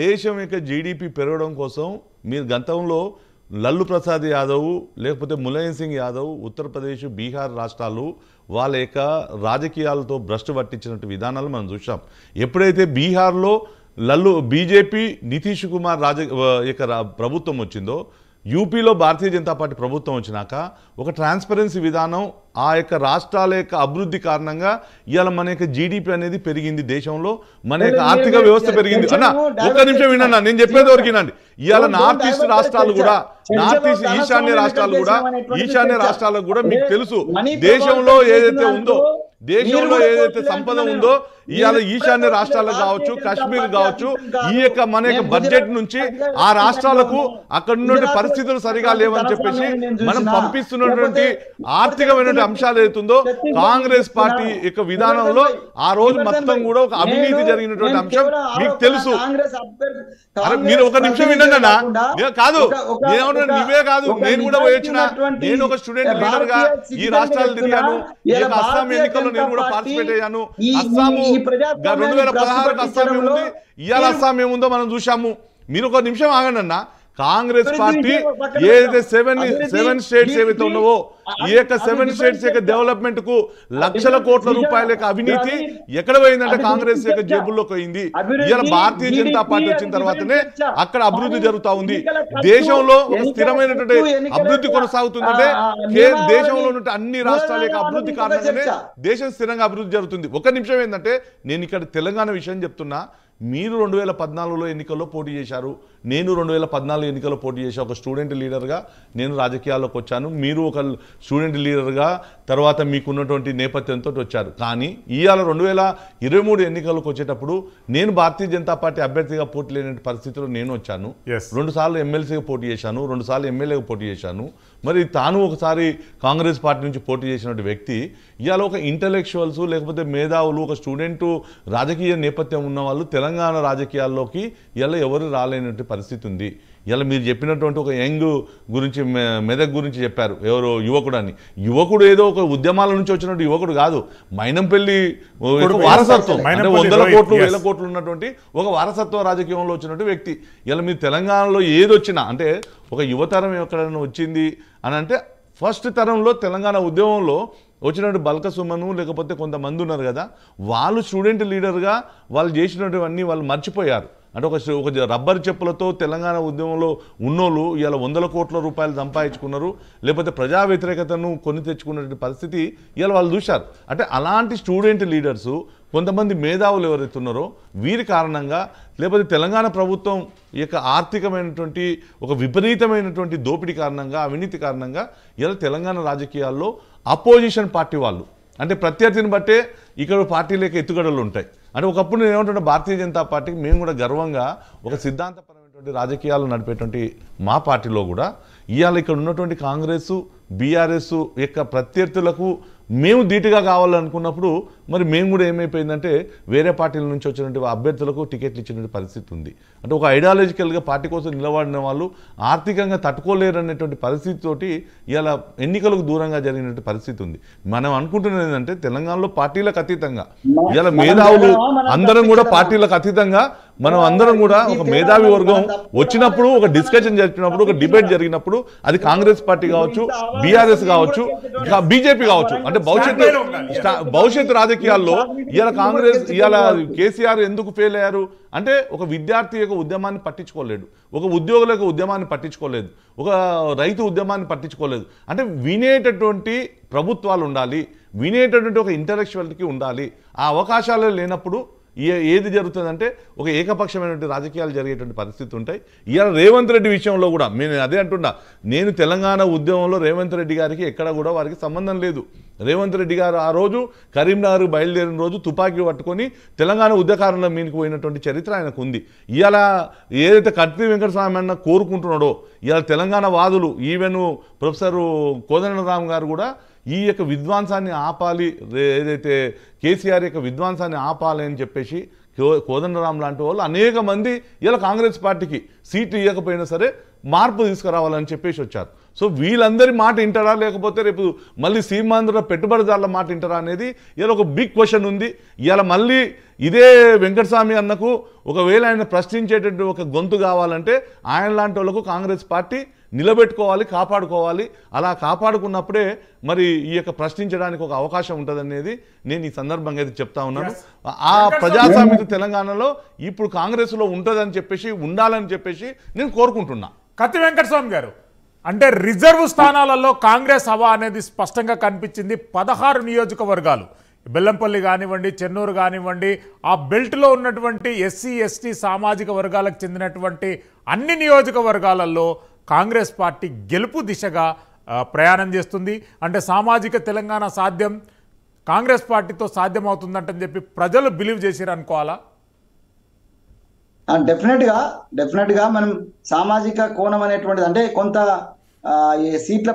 దేశం యొక్క జీడిపి పెరగడం కోసం మీరు గతంలో లల్లు ప్రసాద్ యాదవ్ లేకపోతే ములాయం సింగ్ యాదవ్ ఉత్తరప్రదేశ్ బీహార్ రాష్ట్రాలు వాళ్ళ యొక్క రాజకీయాలతో భ్రష్టు పట్టించినట్టు విధానాలు మనం చూసాం ఎప్పుడైతే బీహార్లో లల్లు బీజేపీ నితీష్ కుమార్ రాజ యొక్క ప్రభుత్వం వచ్చిందో యూపీలో భారతీయ జనతా పార్టీ ప్రభుత్వం వచ్చినాక ఒక ట్రాన్స్పరెన్సీ విధానం ఆ యొక్క రాష్ట్రాల యొక్క అభివృద్ధి కారణంగా ఇవాళ మన యొక్క జీడిపి అనేది పెరిగింది దేశంలో మన యొక్క ఆర్థిక వ్యవస్థ పెరిగింది అన్న ఒక్క నిమిషం వినన్నా నేను చెప్పేది వరకు వినండి ఇవాళ నార్త్ ఈస్ట్ రాష్ట్రాలు కూడా నార్త్ ఈస్ట్ ఈశాన్య రాష్ట్రాలు కూడా ఈశాన్య రాష్ట్రాలకు కూడా మీకు తెలుసు దేశంలో ఏదైతే ఉందో దేశంలో ఏదైతే సంపద ఉందో ఇవాళ ఈశాన్య రాష్ట్రాలకు కావచ్చు కాశ్మీర్ కావచ్చు ఈ యొక్క మన యొక్క బడ్జెట్ నుంచి ఆ రాష్ట్రాలకు అక్కడ నుండి పరిస్థితులు సరిగా లేవని చెప్పేసి మనం పంపిస్తున్నటువంటి ఆర్థికమైన అంశాలు ఏదైతుందో కాంగ్రెస్ పార్టీ యొక్క విధానంలో ఆ రోజు మొత్తం కూడా ఒక అవినీతి జరిగినటువంటి అంశం మీకు తెలుసు మీరు ఒక నిమిషం వినన్నా కాదు నేనేమన్నా నువ్వే కాదు నేను కూడా వచ్చిన నేను ఒక స్టూడెంట్ లీడర్ గా ఈ రాష్ట్రాలు తిరిగాను అస్సాం ఎన్నికల్లో నేను కూడా పార్టిసిపేట్ అయ్యాను అస్సాము రెండు వేల పదహారు అస్సాం ఉంది ఇవాళ అస్సాం ఉందో మనం చూసాము మీరు ఒక నిమిషం ఆగండి అన్న కాంగ్రెస్ పార్టీ ఏదైతే సెవెన్ సెవెన్ స్టేట్స్ ఏవైతే ఉన్నావో ఈ యొక్క సెవెన్ స్టేట్స్ యొక్క డెవలప్మెంట్ కు లక్షల కోట్ల రూపాయల యొక్క అవినీతి ఎక్కడ పోయిందంటే కాంగ్రెస్ యొక్క జేబుల్లో పోయింది ఇవాళ భారతీయ జనతా పార్టీ వచ్చిన తర్వాతనే అక్కడ అభివృద్ధి జరుగుతా ఉంది దేశంలో స్థిరమైనటువంటి అభివృద్ధి కొనసాగుతుందంటే దేశంలో ఉన్న అన్ని రాష్ట్రాల యొక్క అభివృద్ధి కారణంగానే దేశం స్థిరంగా అభివృద్ధి జరుగుతుంది ఒక నిమిషం ఏంటంటే నేను ఇక్కడ తెలంగాణ విషయం చెప్తున్నా మీరు రెండు వేల పద్నాలుగులో ఎన్నికల్లో పోటీ చేశారు నేను రెండు వేల పద్నాలుగు ఎన్నికల్లో పోటీ చేశా ఒక స్టూడెంట్ లీడర్గా నేను రాజకీయాల్లోకి వచ్చాను మీరు ఒక స్టూడెంట్ లీడర్గా తర్వాత మీకున్నటువంటి నేపథ్యంతో వచ్చారు కానీ ఇవాళ రెండు వేల ఇరవై మూడు ఎన్నికలకు వచ్చేటప్పుడు నేను భారతీయ జనతా పార్టీ అభ్యర్థిగా పోటీ లేని పరిస్థితిలో నేను వచ్చాను రెండు సార్లు ఎమ్మెల్సీగా పోటీ చేశాను రెండు సార్లు ఎమ్మెల్యేగా పోటీ చేశాను మరి తాను ఒకసారి కాంగ్రెస్ పార్టీ నుంచి పోటీ చేసినటువంటి వ్యక్తి ఇవాళ ఒక ఇంటలెక్చువల్స్ లేకపోతే మేధావులు ఒక స్టూడెంట్ రాజకీయ నేపథ్యం ఉన్న వాళ్ళు తెలంగాణ తెలంగాణ రాజకీయాల్లోకి ఇలా ఎవరు రాలేనటువంటి పరిస్థితి ఉంది ఇలా మీరు చెప్పినటువంటి ఒక యంగ్ గురించి మెదక్ గురించి చెప్పారు ఎవరో యువకుడు అని యువకుడు ఏదో ఒక ఉద్యమాల నుంచి వచ్చినట్టు యువకుడు కాదు మైనంపల్లి వారసత్వం వందల కోట్లు వేల కోట్లు ఉన్నటువంటి ఒక వారసత్వ రాజకీయంలో వచ్చినట్టు వ్యక్తి ఇలా మీరు తెలంగాణలో ఏది వచ్చినా అంటే ఒక యువతరం ఎక్కడైనా వచ్చింది అని అంటే ఫస్ట్ తరంలో తెలంగాణ ఉద్యమంలో వచ్చినటువంటి బల్క సుమను లేకపోతే కొంతమంది ఉన్నారు కదా వాళ్ళు స్టూడెంట్ లీడర్గా వాళ్ళు చేసినటువంటివన్నీ వాళ్ళు మర్చిపోయారు అంటే ఒక రబ్బర్ చెప్పులతో తెలంగాణ ఉద్యమంలో ఉన్నోళ్ళు ఇవాళ వందల కోట్ల రూపాయలు సంపాదించుకున్నారు లేకపోతే ప్రజా వ్యతిరేకతను కొని తెచ్చుకున్నటువంటి పరిస్థితి ఇవాళ వాళ్ళు చూశారు అంటే అలాంటి స్టూడెంట్ లీడర్సు కొంతమంది మేధావులు ఎవరైతే ఉన్నారో వీరి కారణంగా లేకపోతే తెలంగాణ ప్రభుత్వం యొక్క ఆర్థికమైనటువంటి ఒక విపరీతమైనటువంటి దోపిడీ కారణంగా అవినీతి కారణంగా ఇలా తెలంగాణ రాజకీయాల్లో అపోజిషన్ పార్టీ వాళ్ళు అంటే ప్రత్యర్థిని బట్టే ఇక్కడ యొక్క ఎత్తుగడలు ఉంటాయి అంటే ఒకప్పుడు నేను ఏమంటున్నా భారతీయ జనతా పార్టీకి మేము కూడా గర్వంగా ఒక సిద్ధాంతపరమైనటువంటి రాజకీయాలు నడిపేటువంటి మా పార్టీలో కూడా ఇవాళ ఇక్కడ ఉన్నటువంటి కాంగ్రెస్ బీఆర్ఎస్ యొక్క ప్రత్యర్థులకు మేము ధీటుగా కావాలనుకున్నప్పుడు మరి మేము కూడా ఏమైపోయిందంటే వేరే పార్టీల నుంచి వచ్చినటువంటి అభ్యర్థులకు టికెట్లు ఇచ్చినటువంటి పరిస్థితి ఉంది అంటే ఒక ఐడియాలజికల్గా పార్టీ కోసం నిలబడిన వాళ్ళు ఆర్థికంగా తట్టుకోలేరు అనేటువంటి పరిస్థితితోటి ఇలా ఎన్నికలకు దూరంగా జరిగినటువంటి పరిస్థితి ఉంది మనం అనుకుంటున్నది ఏంటంటే తెలంగాణలో పార్టీలకు అతీతంగా ఇలా మేధావులు అందరం కూడా పార్టీలకు అతీతంగా మనం అందరం కూడా ఒక మేధావి వర్గం వచ్చినప్పుడు ఒక డిస్కషన్ జరిపినప్పుడు ఒక డిబేట్ జరిగినప్పుడు అది కాంగ్రెస్ పార్టీ కావచ్చు బీఆర్ఎస్ కావచ్చు బీజేపీ కావచ్చు అంటే భవిష్యత్తు భవిష్యత్తు రాజకీయాల్లో ఇవాళ కాంగ్రెస్ ఇవాళ కేసీఆర్ ఎందుకు ఫెయిల్ అయ్యారు అంటే ఒక విద్యార్థి యొక్క ఉద్యమాన్ని పట్టించుకోలేడు ఒక ఉద్యోగుల యొక్క ఉద్యమాన్ని పట్టించుకోలేదు ఒక రైతు ఉద్యమాన్ని పట్టించుకోలేదు అంటే వినేటటువంటి ప్రభుత్వాలు ఉండాలి వినేటటువంటి ఒక ఇంటలెక్చువల్కి ఉండాలి ఆ అవకాశాలు లేనప్పుడు ఏది జరుగుతుందంటే ఒక ఏకపక్షమైనటువంటి రాజకీయాలు జరిగేటువంటి పరిస్థితి ఉంటాయి ఇవాళ రేవంత్ రెడ్డి విషయంలో కూడా నేను అదే అంటున్నా నేను తెలంగాణ ఉద్యమంలో రేవంత్ రెడ్డి గారికి ఎక్కడ కూడా వారికి సంబంధం లేదు రేవంత్ రెడ్డి గారు ఆ రోజు కరీంనగర్ బయలుదేరిన రోజు తుపాకీ పట్టుకొని తెలంగాణ ఉద్యకారంలో మీనికి పోయినటువంటి చరిత్ర ఆయనకు ఉంది ఇవాళ ఏదైతే కట్టి వెంకటస్వామి అన్న కోరుకుంటున్నాడో ఇవాళ తెలంగాణ వాదులు ఈవెన్ ప్రొఫెసర్ కోదండరామ్ గారు కూడా ఈ యొక్క విద్వాంసాన్ని ఆపాలి ఏదైతే కేసీఆర్ యొక్క విధ్వంసాన్ని ఆపాలి అని చెప్పేసి కోదండరాం లాంటి వాళ్ళు అనేక మంది ఇలా కాంగ్రెస్ పార్టీకి సీటు ఇవ్వకపోయినా సరే మార్పు తీసుకురావాలని చెప్పేసి వచ్చారు సో వీళ్ళందరి మాట వింటారా లేకపోతే రేపు మళ్ళీ సీమాంధ్ర పెట్టుబడిదారుల మాట వింటారా అనేది ఇలా ఒక బిగ్ క్వశ్చన్ ఉంది ఇలా మళ్ళీ ఇదే వెంకటస్వామి అన్నకు ఒకవేళ ఆయన ప్రశ్నించేటటువంటి ఒక గొంతు కావాలంటే ఆయన లాంటి వాళ్ళకు కాంగ్రెస్ పార్టీ నిలబెట్టుకోవాలి కాపాడుకోవాలి అలా కాపాడుకున్నప్పుడే మరి ఈ యొక్క ప్రశ్నించడానికి ఒక అవకాశం ఉంటుంది నేను ఈ సందర్భంగా అయితే చెప్తా ఉన్నాను ఆ ప్రజాస్వామ్యత తెలంగాణలో ఇప్పుడు కాంగ్రెస్లో ఉంటుందని చెప్పేసి ఉండాలని చెప్పేసి నేను కోరుకుంటున్నా కత్తి వెంకటస్వామి గారు అంటే రిజర్వ్ స్థానాలలో కాంగ్రెస్ హవా అనేది స్పష్టంగా కనిపించింది పదహారు నియోజకవర్గాలు బెల్లంపల్లి కానివ్వండి చెన్నూరు కానివ్వండి ఆ బెల్ట్లో ఉన్నటువంటి ఎస్సీ ఎస్టీ సామాజిక వర్గాలకు చెందినటువంటి అన్ని నియోజకవర్గాలలో కాంగ్రెస్ పార్టీ గెలుపు దిశగా ప్రయాణం చేస్తుంది అంటే సామాజిక తెలంగాణ సాధ్యం కాంగ్రెస్ పార్టీతో సాధ్యమవుతుందంటని చెప్పి ప్రజలు బిలీవ్ చేసారు అనుకోవాలా డెఫినెట్గా డెఫినెట్గా మనం సామాజిక కోణం అనేటువంటిది అంటే కొంత సీట్ల